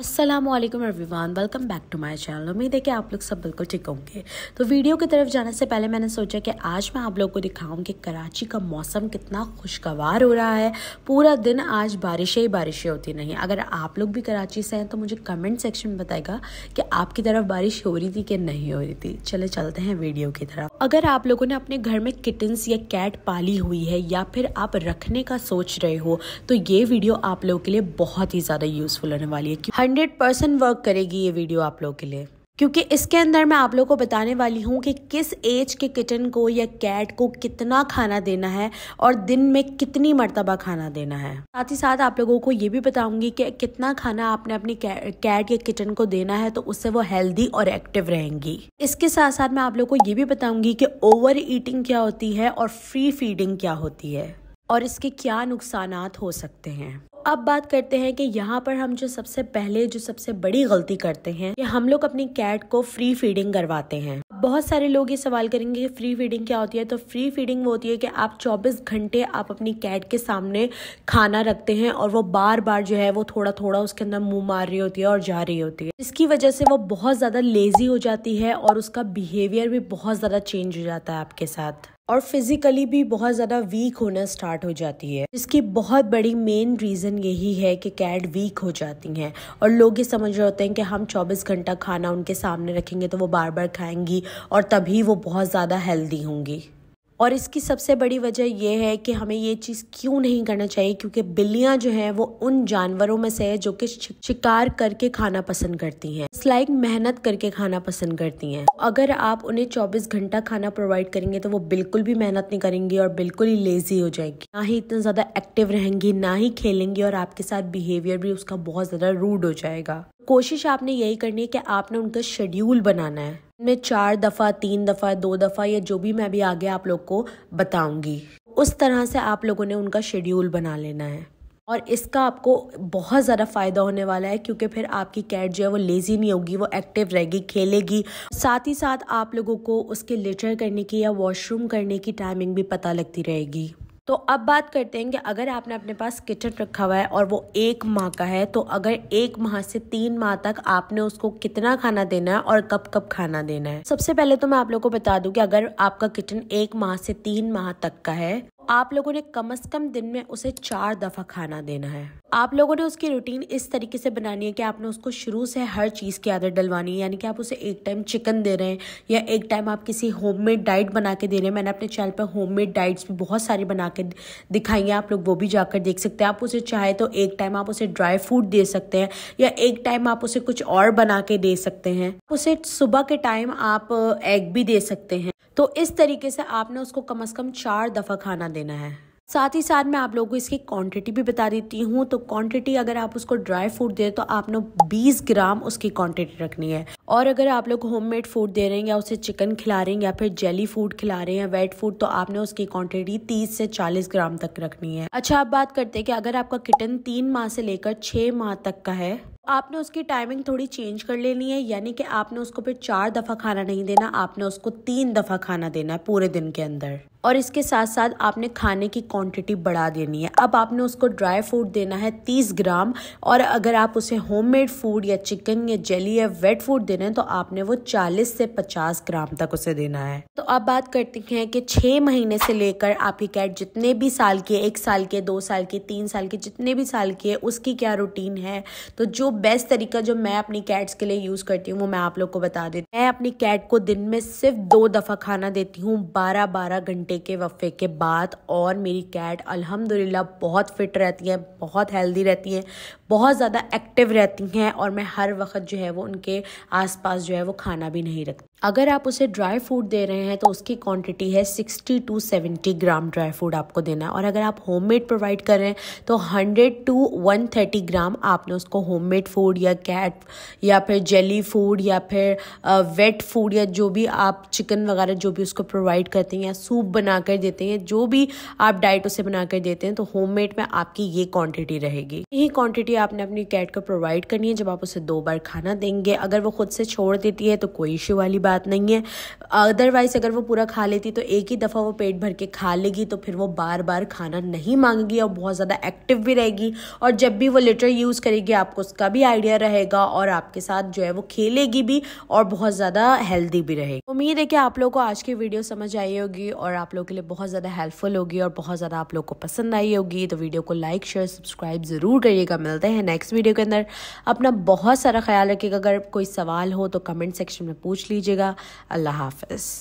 Aslam everyone welcome back to my channel उम्मीद है कि आप लोग सब बिल्कुल ठीक होंगे तो वीडियो की तरफ जाने से पहले मैंने सोचा कि आज मैं आप लोगों को दिखाऊं कि कराची का मौसम कितना खुशगवार हो रहा है पूरा दिन आज बारिशें ही बारिशें होती नहीं अगर आप लोग भी कराची से हैं तो मुझे कमेंट सेक्शन में बताएगा कि आपकी तरफ बारिश हो रही थी कि नहीं हो रही थी चले चलते हैं वीडियो की तरफ अगर आप लोगों ने अपने घर में किटन्स या कैट पाली हुई है या फिर आप रखने का सोच रहे हो तो ये वीडियो आप लोगों के लिए बहुत ही ज़्यादा यूज़फुल होने वाली है हंड्रेड परसेंट वर्क करेगी ये वीडियो आप लोगों के लिए क्योंकि इसके अंदर मैं आप लोगों को बताने वाली हूँ कि किस एज के किटन को या कैट को कितना खाना देना है और दिन में कितनी मरतबा खाना देना है साथ ही साथ आप लोगों को ये भी बताऊंगी कि कितना खाना आपने अपने कैट या किटन को देना है तो उससे वो हेल्दी और एक्टिव रहेंगी इसके साथ साथ मैं आप लोगों को ये भी बताऊंगी कि ओवर ईटिंग क्या होती है और फ्री फीडिंग क्या होती है और इसके क्या नुकसान हो सकते हैं अब बात करते हैं कि यहाँ पर हम जो सबसे पहले जो सबसे बड़ी गलती करते हैं कि हम लोग अपनी कैट को फ्री फीडिंग करवाते हैं बहुत सारे लोग ये सवाल करेंगे कि फ्री फीडिंग क्या होती है तो फ्री फीडिंग वो होती है कि आप 24 घंटे आप अपनी कैट के सामने खाना रखते हैं और वो बार बार जो है वो थोड़ा थोड़ा उसके अंदर मुंह मार रही होती है और जा रही होती है इसकी वजह से वो बहुत ज़्यादा लेज़ी हो जाती है और उसका बिहेवियर भी बहुत ज़्यादा चेंज हो जाता है आपके साथ और फिज़िकली भी बहुत ज़्यादा वीक होना स्टार्ट हो जाती है इसकी बहुत बड़ी मेन रीज़न यही है कि कैट वीक हो जाती हैं और लोग ये समझ रहे होते हैं कि हम 24 घंटा खाना उनके सामने रखेंगे तो वो बार बार खाएंगी और तभी वो बहुत ज़्यादा हेल्दी होंगी और इसकी सबसे बड़ी वजह यह है कि हमें ये चीज़ क्यों नहीं करना चाहिए क्योंकि बिल्लियाँ जो हैं वो उन जानवरों में से है जो कि शिकार करके खाना पसंद करती हैं लाइक मेहनत करके खाना पसंद करती हैं अगर आप उन्हें 24 घंटा खाना प्रोवाइड करेंगे तो वो बिल्कुल भी मेहनत नहीं करेंगी और बिल्कुल ही लेजी हो जाएगी ना ही इतना ज़्यादा एक्टिव रहेंगी ना ही खेलेंगी और आपके साथ बिहेवियर भी उसका बहुत ज़्यादा रूड हो जाएगा कोशिश आपने यही करनी है कि आपने उनका शेड्यूल बनाना है मैं चार दफ़ा तीन दफ़ा दो दफ़ा या जो भी मैं भी आगे आप लोग को बताऊंगी उस तरह से आप लोगों ने उनका शेड्यूल बना लेना है और इसका आपको बहुत ज़्यादा फ़ायदा होने वाला है क्योंकि फिर आपकी कैट जो है वो लेज़ी नहीं होगी वो एक्टिव रहेगी खेलेगी साथ ही साथ आप लोगों को उसके लेटर करने की या वॉशरूम करने की टाइमिंग भी पता लगती रहेगी तो अब बात करते हैं कि अगर आपने अपने पास किचन रखा हुआ है और वो एक माह का है तो अगर एक माह से तीन माह तक आपने उसको कितना खाना देना है और कब कब खाना देना है सबसे पहले तो मैं आप लोग को बता दूं कि अगर आपका किचन एक माह से तीन माह तक का है आप लोगों ने कम अज कम दिन में उसे चार दफा खाना देना है आप लोगों ने उसकी रूटीन इस तरीके से बनानी है कि आपने उसको शुरू से हर चीज़ की आदत डलवानी है यानी कि आप उसे एक टाइम चिकन दे रहे हैं या एक टाइम आप किसी होममेड डाइट बना के दे रहे हैं मैंने अपने चैनल पर होममेड डाइट्स भी बहुत सारी बना के दिखाई हैं आप लोग वो भी जाकर देख सकते हैं आप उसे चाहे तो एक टाइम आप उसे ड्राई फ्रूट दे सकते हैं या एक टाइम आप उसे कुछ और बना के दे सकते हैं उसे सुबह के टाइम आप एग भी दे सकते हैं तो इस तरीके से आपने उसको कम अज़ कम चार दफ़ा खाना देना है साथ ही साथ मैं आप लोगों को इसकी क्वांटिटी भी बता देती हूँ तो क्वांटिटी अगर आप उसको ड्राई फ्रूट दे तो आपने 20 ग्राम उसकी क्वांटिटी रखनी है और अगर आप लोग होममेड फूड दे रहे हैं या उसे चिकन खिला रहे हैं या फिर जेली फूड खिला रहे हैं या वेट फूड तो आपने उसकी क्वांटिटी 30 से 40 ग्राम तक रखनी है अच्छा आप बात करते हैं कि अगर आपका किटन तीन माह से लेकर छः माह तक का है आपने उसकी टाइमिंग थोड़ी चेंज कर लेनी है यानी कि आपने उसको फिर चार दफ़ा खाना नहीं देना आपने उसको तीन दफ़ा खाना देना है पूरे दिन के अंदर और इसके साथ साथ आपने खाने की क्वांटिटी बढ़ा देनी है अब आपने उसको ड्राई फ्रूट देना है 30 ग्राम और अगर आप उसे होममेड फूड या चिकन या जेली या वेट फूड देना है तो आपने वो 40 से 50 ग्राम तक उसे देना है तो अब बात करते हैं कि छः महीने से लेकर आपकी कैट जितने भी साल की एक साल के दो साल के तीन साल के जितने भी साल की है उसकी क्या रूटीन है तो जो बेस्ट तरीका जो मैं अपनी कैट्स के लिए यूज़ करती हूँ वो मैं आप लोग को बता देती मैं अपनी कैट को दिन में सिर्फ दो दफ़ा खाना देती हूँ बारह बारह घंटे के वफ़े के बाद और मेरी कैट अल्हम्दुलिल्लाह बहुत फिट रहती हैं बहुत हेल्दी रहती हैं बहुत ज़्यादा एक्टिव रहती हैं और मैं हर वक्त जो है वो उनके आसपास जो है वो खाना भी नहीं रखती अगर आप उसे ड्राई फ्रूट दे रहे हैं तो उसकी क्वांटिटी है 60 टू 70 ग्राम ड्राई फ्रूट आपको देना है और अगर आप होममेड प्रोवाइड कर रहे हैं तो 100 टू 130 ग्राम आपने उसको होममेड फूड या कैट या फिर जेली फूड या फिर वेट uh, फूड या जो भी आप चिकन वगैरह जो भी उसको प्रोवाइड करते हैं या सूप बनाकर देते हैं जो भी आप डाइट उसे बनाकर देते हैं तो होम में आपकी ये क्वांटिटी रहेगी यही क्वांटिटी आपने अपनी कैट को प्रोवाइड करनी है जब आप उसे दो बार खाना देंगे अगर वो खुद से छोड़ देती है तो कोई इश्यू वाली बात नहीं है अदरवाइज अगर वो पूरा खा लेती तो एक ही दफ़ा वो पेट भर के खा लेगी तो फिर वो बार बार खाना नहीं मांगेगी और बहुत ज़्यादा एक्टिव भी रहेगी और जब भी वो लिटर यूज़ करेगी आपको उसका भी आइडिया रहेगा और आपके साथ जो है वो खेलेगी भी और बहुत ज़्यादा हेल्दी भी रहेगी उम्मीद है कि आप लोगों को आज की वीडियो समझ आई होगी और आप आप लोग के लिए बहुत ज़्यादा हेल्पफुल होगी और बहुत ज़्यादा आप लोग को पसंद आई होगी तो वीडियो को लाइक शेयर सब्सक्राइब ज़रूर करिएगा मिलते हैं नेक्स्ट वीडियो के अंदर अपना बहुत सारा ख्याल रखिएगा अगर कोई सवाल हो तो कमेंट सेक्शन में पूछ लीजिएगा अल्लाह हाफ